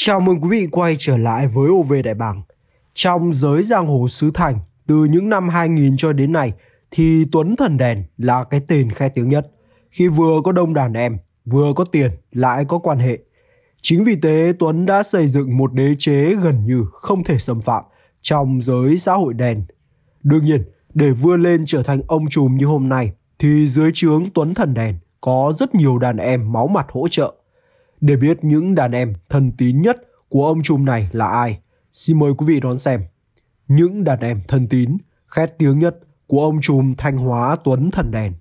Chào mừng quý vị quay trở lại với OV Đại Bàng. Trong giới giang hồ xứ Thành, từ những năm 2000 cho đến nay, thì Tuấn Thần Đèn là cái tên khai tiếng nhất. Khi vừa có đông đàn em, vừa có tiền, lại có quan hệ. Chính vì thế, Tuấn đã xây dựng một đế chế gần như không thể xâm phạm trong giới xã hội đèn. Đương nhiên, để vươn lên trở thành ông trùm như hôm nay, thì dưới trướng Tuấn Thần Đèn có rất nhiều đàn em máu mặt hỗ trợ – để biết những đàn em thân tín nhất của ông trùm này là ai, xin mời quý vị đón xem. Những đàn em thân tín, khét tiếng nhất của ông trùm Thanh Hóa Tuấn Thần Đèn.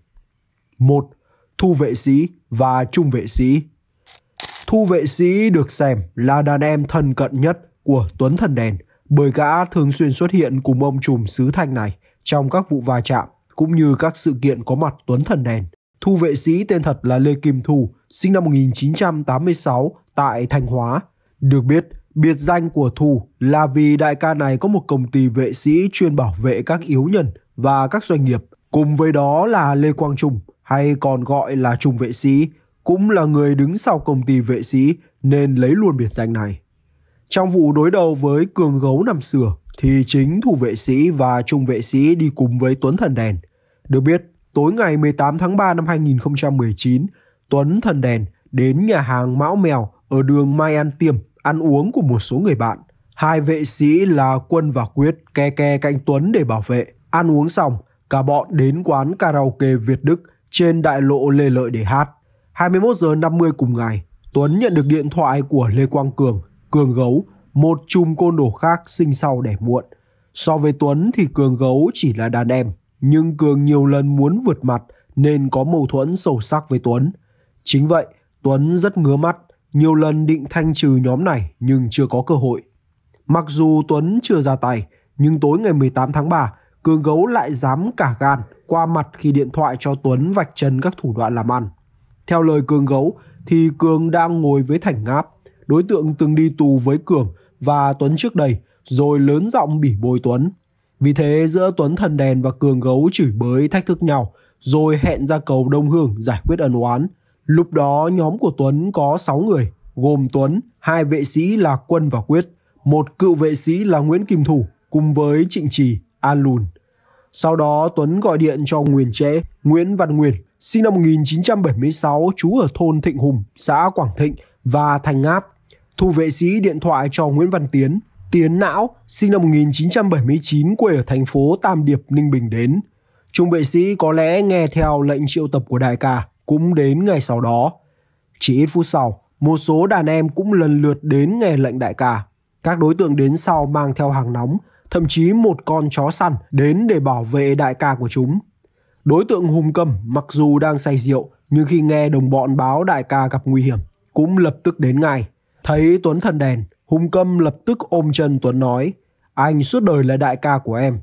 1. Thu vệ sĩ và trung vệ sĩ Thu vệ sĩ được xem là đàn em thân cận nhất của Tuấn Thần Đèn bởi gã thường xuyên xuất hiện cùng ông trùm xứ Thanh này trong các vụ va chạm cũng như các sự kiện có mặt Tuấn Thần Đèn. Thu vệ sĩ tên thật là Lê Kim Thu, sinh năm 1986 tại Thanh Hóa. Được biết, biệt danh của Thu là vì đại ca này có một công ty vệ sĩ chuyên bảo vệ các yếu nhân và các doanh nghiệp. Cùng với đó là Lê Quang Trung, hay còn gọi là Trung vệ sĩ, cũng là người đứng sau công ty vệ sĩ nên lấy luôn biệt danh này. Trong vụ đối đầu với Cường Gấu năm xưa thì chính thủ vệ sĩ và trung vệ sĩ đi cùng với Tuấn Thần Đèn. Được biết, Tối ngày 18 tháng 3 năm 2019, Tuấn thần đèn đến nhà hàng Mão Mèo ở đường Mai An Tiêm ăn uống của một số người bạn. Hai vệ sĩ là Quân và Quyết ke ke cạnh Tuấn để bảo vệ. Ăn uống xong, cả bọn đến quán karaoke Việt Đức trên đại lộ Lê Lợi để hát. 21 giờ 50 cùng ngày, Tuấn nhận được điện thoại của Lê Quang Cường, Cường Gấu, một chùm côn đồ khác sinh sau đẻ muộn. So với Tuấn thì Cường Gấu chỉ là đàn em, nhưng Cường nhiều lần muốn vượt mặt nên có mâu thuẫn sâu sắc với Tuấn. Chính vậy, Tuấn rất ngứa mắt, nhiều lần định thanh trừ nhóm này nhưng chưa có cơ hội. Mặc dù Tuấn chưa ra tay, nhưng tối ngày 18 tháng 3, Cường Gấu lại dám cả gan qua mặt khi điện thoại cho Tuấn vạch trần các thủ đoạn làm ăn. Theo lời Cường Gấu thì Cường đang ngồi với Thành Ngáp, đối tượng từng đi tù với Cường và Tuấn trước đây rồi lớn giọng bỉ bôi Tuấn. Vì thế giữa Tuấn Thần Đèn và Cường Gấu chửi bới thách thức nhau, rồi hẹn ra cầu Đông Hương giải quyết ân oán. Lúc đó nhóm của Tuấn có 6 người, gồm Tuấn, hai vệ sĩ là Quân và Quyết, một cựu vệ sĩ là Nguyễn Kim Thủ cùng với Trịnh Trì, An Lùn. Sau đó Tuấn gọi điện cho Nguyên Trễ, Nguyễn Văn Nguyên, sinh năm 1976, trú ở thôn Thịnh Hùng, xã Quảng Thịnh và Thành Áp. Thu vệ sĩ điện thoại cho Nguyễn Văn Tiến, Tiến Não, sinh năm 1979 quê ở thành phố Tam Điệp, Ninh Bình đến. Trung vệ sĩ có lẽ nghe theo lệnh triệu tập của đại ca cũng đến ngày sau đó. Chỉ ít phút sau, một số đàn em cũng lần lượt đến nghe lệnh đại ca. Các đối tượng đến sau mang theo hàng nóng, thậm chí một con chó săn đến để bảo vệ đại ca của chúng. Đối tượng hùng cầm mặc dù đang say rượu nhưng khi nghe đồng bọn báo đại ca gặp nguy hiểm cũng lập tức đến ngay. Thấy Tuấn Thần đèn, Hùng Câm lập tức ôm chân Tuấn nói, anh suốt đời là đại ca của em.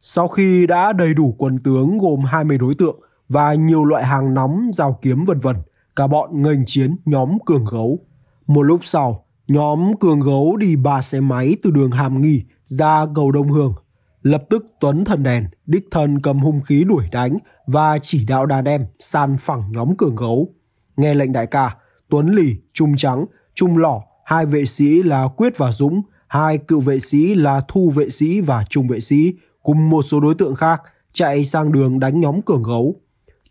Sau khi đã đầy đủ quân tướng gồm 20 đối tượng và nhiều loại hàng nóng, dao kiếm vân vân, cả bọn nghênh chiến nhóm cường gấu. Một lúc sau, nhóm cường gấu đi ba xe máy từ đường Hàm Nghi ra cầu Đông Hương. Lập tức Tuấn thần đèn, đích thân cầm hung khí đuổi đánh và chỉ đạo đàn em san phẳng nhóm cường gấu. Nghe lệnh đại ca, Tuấn lì, Trung Trắng Trung Lỏ, hai vệ sĩ là Quyết và Dũng, hai cựu vệ sĩ là Thu vệ sĩ và Trung vệ sĩ, cùng một số đối tượng khác chạy sang đường đánh nhóm cường gấu.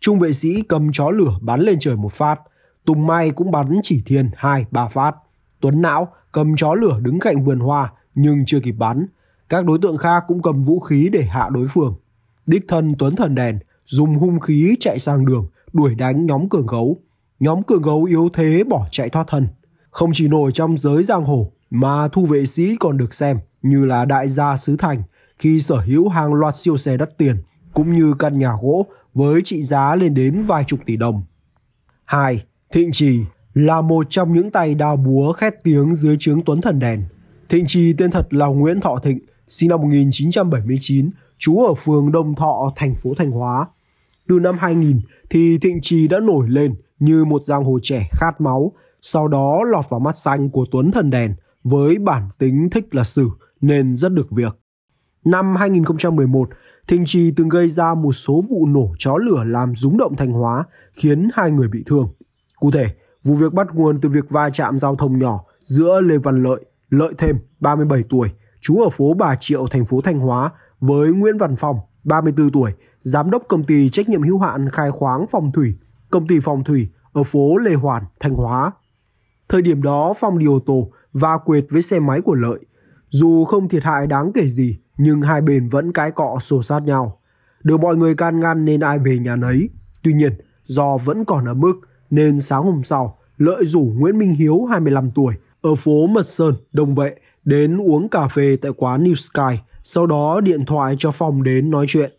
Trung vệ sĩ cầm chó lửa bắn lên trời một phát, Tùng Mai cũng bắn chỉ thiên hai ba phát. Tuấn Não cầm chó lửa đứng cạnh vườn hoa nhưng chưa kịp bắn. Các đối tượng khác cũng cầm vũ khí để hạ đối phương. Đích thân Tuấn Thần Đèn dùng hung khí chạy sang đường đuổi đánh nhóm cường gấu. Nhóm cường gấu yếu thế bỏ chạy thoát thân. Không chỉ nổi trong giới giang hồ mà thu vệ sĩ còn được xem như là đại gia xứ Thành khi sở hữu hàng loạt siêu xe đắt tiền cũng như căn nhà gỗ với trị giá lên đến vài chục tỷ đồng. 2. Thịnh Trì là một trong những tay đào búa khét tiếng dưới trướng Tuấn Thần Đèn. Thịnh Trì tên thật là Nguyễn Thọ Thịnh, sinh năm 1979, trú ở phường Đông Thọ, thành phố Thanh Hóa. Từ năm 2000 thì Thịnh Trì đã nổi lên như một giang hồ trẻ khát máu, sau đó lọt vào mắt xanh của Tuấn Thần Đèn với bản tính thích là sử nên rất được việc. Năm 2011, Thịnh Trì từng gây ra một số vụ nổ chó lửa làm rúng động Thanh Hóa, khiến hai người bị thương. Cụ thể, vụ việc bắt nguồn từ việc va chạm giao thông nhỏ giữa Lê Văn Lợi, Lợi Thêm, 37 tuổi, trú ở phố Bà Triệu, thành phố Thanh Hóa, với Nguyễn Văn Phong, 34 tuổi, giám đốc công ty trách nhiệm hữu hạn khai khoáng phòng thủy, công ty phòng thủy ở phố Lê Hoàn, Thanh Hóa. Thời điểm đó Phong đi ô tô và quệt với xe máy của Lợi. Dù không thiệt hại đáng kể gì, nhưng hai bên vẫn cái cọ xô sát nhau. Được mọi người can ngăn nên ai về nhà nấy. Tuy nhiên, do vẫn còn ở mức nên sáng hôm sau, Lợi rủ Nguyễn Minh Hiếu 25 tuổi ở phố Mật Sơn, Đông Vệ đến uống cà phê tại quán New Sky, sau đó điện thoại cho Phong đến nói chuyện.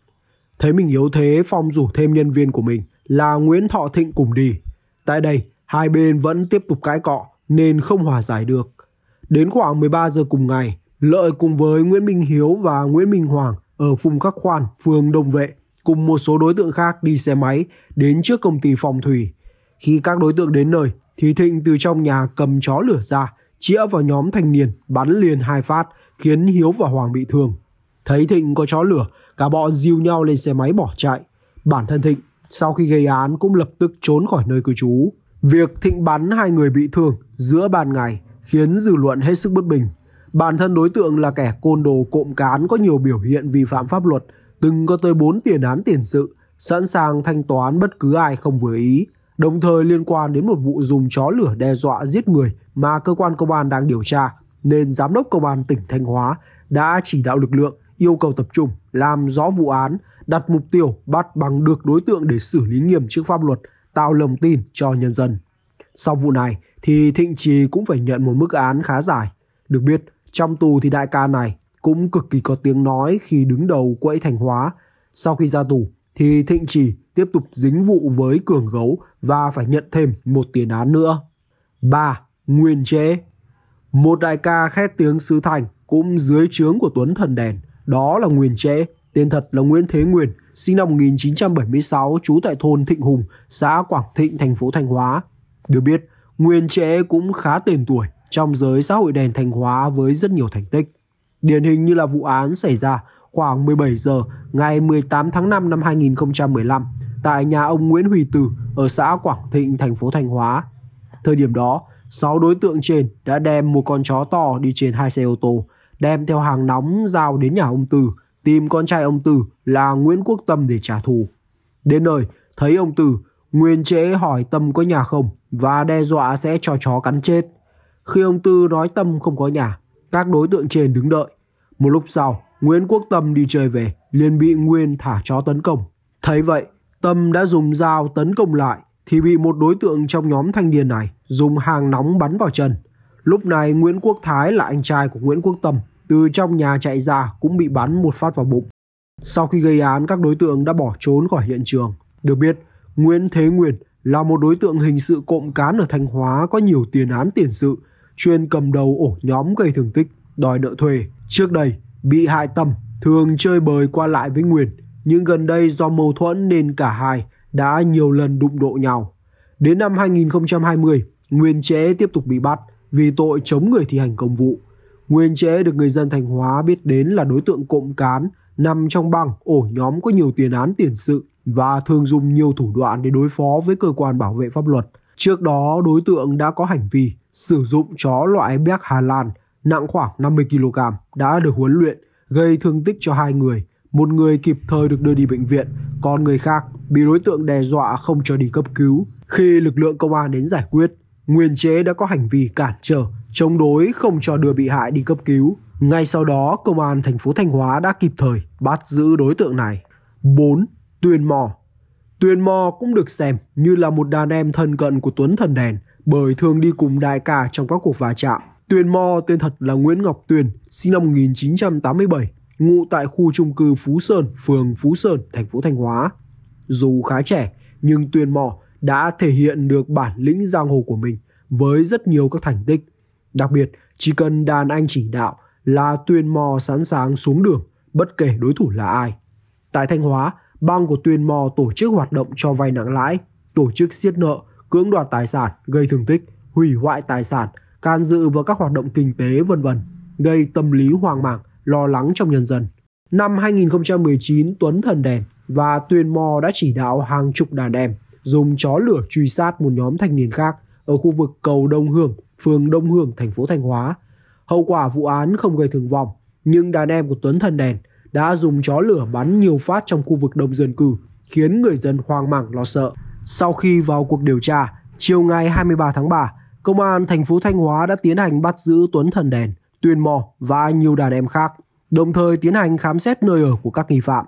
Thấy mình yếu thế, Phong rủ thêm nhân viên của mình là Nguyễn Thọ Thịnh cùng đi. Tại đây, Hai bên vẫn tiếp tục cãi cọ nên không hòa giải được. Đến khoảng 13 giờ cùng ngày, Lợi cùng với Nguyễn Minh Hiếu và Nguyễn Minh Hoàng ở phùng Khắc Khoan, phường Đông Vệ cùng một số đối tượng khác đi xe máy đến trước công ty phòng thủy. Khi các đối tượng đến nơi, thì Thịnh từ trong nhà cầm chó lửa ra, chĩa vào nhóm thanh niên, bắn liền hai phát, khiến Hiếu và Hoàng bị thương. Thấy Thịnh có chó lửa, cả bọn diêu nhau lên xe máy bỏ chạy. Bản thân Thịnh, sau khi gây án cũng lập tức trốn khỏi nơi cư trú. Việc thịnh bắn hai người bị thương giữa ban ngày khiến dư luận hết sức bất bình. Bản thân đối tượng là kẻ côn đồ cộm cán có nhiều biểu hiện vi phạm pháp luật, từng có tới 4 tiền án tiền sự, sẵn sàng thanh toán bất cứ ai không vừa ý, đồng thời liên quan đến một vụ dùng chó lửa đe dọa giết người mà cơ quan công an đang điều tra, nên Giám đốc Công an tỉnh Thanh Hóa đã chỉ đạo lực lượng yêu cầu tập trung làm rõ vụ án, đặt mục tiêu bắt bằng được đối tượng để xử lý nghiêm trước pháp luật, tạo lòng tin cho nhân dân. Sau vụ này thì Thịnh Trì cũng phải nhận một mức án khá dài. Được biết, trong tù thì đại ca này cũng cực kỳ có tiếng nói khi đứng đầu quậy Thành Hóa. Sau khi ra tù thì Thịnh Trì tiếp tục dính vụ với Cường Gấu và phải nhận thêm một tiền án nữa. 3. Nguyên chế Một đại ca khét tiếng Sứ Thành cũng dưới trướng của Tuấn Thần Đèn, đó là Nguyên chế Tên thật là Nguyễn Thế Nguyên, sinh năm 1976, trú tại thôn Thịnh Hùng, xã Quảng Thịnh, thành phố Thanh Hóa. Được biết, Nguyên Trễ cũng khá tên tuổi trong giới xã hội đèn Thanh Hóa với rất nhiều thành tích. Điển hình như là vụ án xảy ra khoảng 17 giờ ngày 18 tháng 5 năm 2015 tại nhà ông Nguyễn Huy Từ ở xã Quảng Thịnh, thành phố Thanh Hóa. Thời điểm đó, 6 đối tượng trên đã đem một con chó to đi trên hai xe ô tô, đem theo hàng nóng giao đến nhà ông Từ – tìm con trai ông Từ là Nguyễn Quốc Tâm để trả thù. Đến nơi, thấy ông Từ, Nguyên Chế hỏi Tâm có nhà không và đe dọa sẽ cho chó cắn chết. Khi ông Tư nói Tâm không có nhà, các đối tượng trên đứng đợi. Một lúc sau, Nguyễn Quốc Tâm đi chơi về, liền bị Nguyên thả chó tấn công. Thấy vậy, Tâm đã dùng dao tấn công lại thì bị một đối tượng trong nhóm thanh niên này dùng hàng nóng bắn vào chân. Lúc này Nguyễn Quốc Thái là anh trai của Nguyễn Quốc Tâm từ trong nhà chạy ra cũng bị bắn một phát vào bụng. Sau khi gây án, các đối tượng đã bỏ trốn khỏi hiện trường. Được biết, Nguyễn Thế Nguyên là một đối tượng hình sự cộm cán ở Thanh Hóa có nhiều tiền án tiền sự, chuyên cầm đầu ổ nhóm gây thương tích, đòi nợ thuê. Trước đây, bị hại Tâm thường chơi bời qua lại với Nguyên, nhưng gần đây do mâu thuẫn nên cả hai đã nhiều lần đụng độ nhau. Đến năm 2020, Nguyên Chế tiếp tục bị bắt vì tội chống người thi hành công vụ. Nguyên Trễ được người dân Thành Hóa biết đến là đối tượng cộng cán, nằm trong băng ổ nhóm có nhiều tiền án tiền sự và thường dùng nhiều thủ đoạn để đối phó với cơ quan bảo vệ pháp luật. Trước đó, đối tượng đã có hành vi sử dụng chó loại Béc Hà Lan nặng khoảng 50 kg đã được huấn luyện, gây thương tích cho hai người. Một người kịp thời được đưa đi bệnh viện, còn người khác bị đối tượng đe dọa không cho đi cấp cứu. Khi lực lượng công an đến giải quyết, Nguyên Chế đã có hành vi cản trở chống đối không cho đưa bị hại đi cấp cứu. Ngay sau đó, công an thành phố Thanh Hóa đã kịp thời bắt giữ đối tượng này. 4. tuyền Mò tuyền Mò cũng được xem như là một đàn em thân cận của Tuấn Thần Đèn bởi thường đi cùng đại ca trong các cuộc va chạm. tuyền Mò tên thật là Nguyễn Ngọc Tuyền, sinh năm 1987, ngụ tại khu trung cư Phú Sơn, phường Phú Sơn, thành phố Thanh Hóa. Dù khá trẻ, nhưng tuyền Mò đã thể hiện được bản lĩnh giang hồ của mình với rất nhiều các thành tích. Đặc biệt, chỉ cần đàn anh chỉ đạo là Tuyên Mò sẵn sàng xuống đường, bất kể đối thủ là ai. Tại Thanh Hóa, băng của Tuyên Mò tổ chức hoạt động cho vay nặng lãi, tổ chức siết nợ, cưỡng đoạt tài sản, gây thương tích, hủy hoại tài sản, can dự vào các hoạt động kinh tế vân vân, gây tâm lý hoang mang, lo lắng trong nhân dân. Năm 2019, Tuấn Thần Đèn và Tuyên Mò đã chỉ đạo hàng chục đàn em dùng chó lửa truy sát một nhóm thanh niên khác ở khu vực cầu Đông Hương phường Đông Hương, thành phố Thanh Hóa. Hậu quả vụ án không gây thương vong, nhưng đàn em của Tuấn Thần Đèn đã dùng chó lửa bắn nhiều phát trong khu vực đông dân cư, khiến người dân hoang mang lo sợ. Sau khi vào cuộc điều tra, chiều ngày 23 tháng 3, Công an thành phố Thanh Hóa đã tiến hành bắt giữ Tuấn Thần Đèn, Tuyên Mò và nhiều đàn em khác, đồng thời tiến hành khám xét nơi ở của các nghi phạm.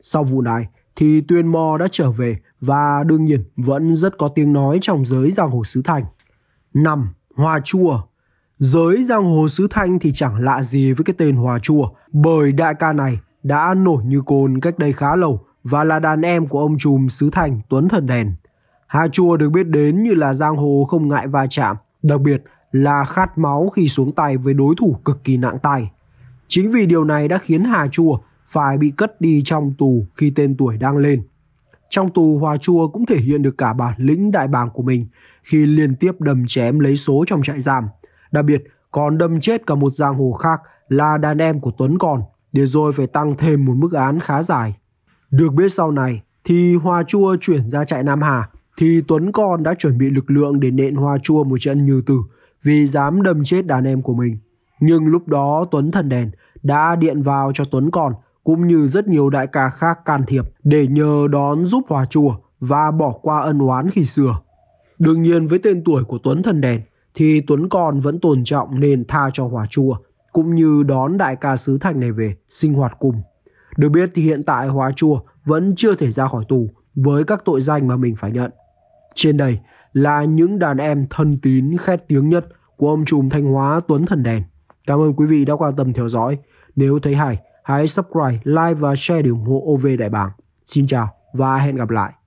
Sau vụ này, thì Tuyên Mò đã trở về và đương nhiên vẫn rất có tiếng nói trong giới giang hồ xứ Thành. 5. Hoa Chua. Giới giang hồ xứ Thanh thì chẳng lạ gì với cái tên Hoa Chua, bởi đại ca này đã nổi như cồn cách đây khá lâu và là đàn em của ông trùm xứ Thanh Tuấn Thần Đèn. Hà Chua được biết đến như là giang hồ không ngại va chạm, đặc biệt là khát máu khi xuống tay với đối thủ cực kỳ nặng tay. Chính vì điều này đã khiến Hà Chua phải bị cất đi trong tù khi tên tuổi đang lên. Trong tù Hòa Chua cũng thể hiện được cả bản lĩnh đại bàng của mình khi liên tiếp đâm chém lấy số trong trại giam. Đặc biệt, còn đâm chết cả một giang hồ khác là đàn em của Tuấn còn, để rồi phải tăng thêm một mức án khá dài. Được biết sau này, thì Hoa Chua chuyển ra trại Nam Hà, thì Tuấn Con đã chuẩn bị lực lượng để nện Hoa Chua một trận như tử vì dám đâm chết đàn em của mình. Nhưng lúc đó Tuấn Thần Đèn đã điện vào cho Tuấn Con cũng như rất nhiều đại ca khác can thiệp để nhờ đón giúp Hoa Chua và bỏ qua ân oán khi xưa. Đương nhiên với tên tuổi của Tuấn Thần Đèn thì Tuấn còn vẫn tôn trọng nên tha cho Hòa Chua cũng như đón đại ca Sứ Thành này về sinh hoạt cùng. Được biết thì hiện tại Hòa Chua vẫn chưa thể ra khỏi tù với các tội danh mà mình phải nhận. Trên đây là những đàn em thân tín khét tiếng nhất của ông trùm Thanh Hóa Tuấn Thần Đèn. Cảm ơn quý vị đã quan tâm theo dõi. Nếu thấy hay, hãy subscribe, like và share để ủng hộ OV Đại bảng. Xin chào và hẹn gặp lại.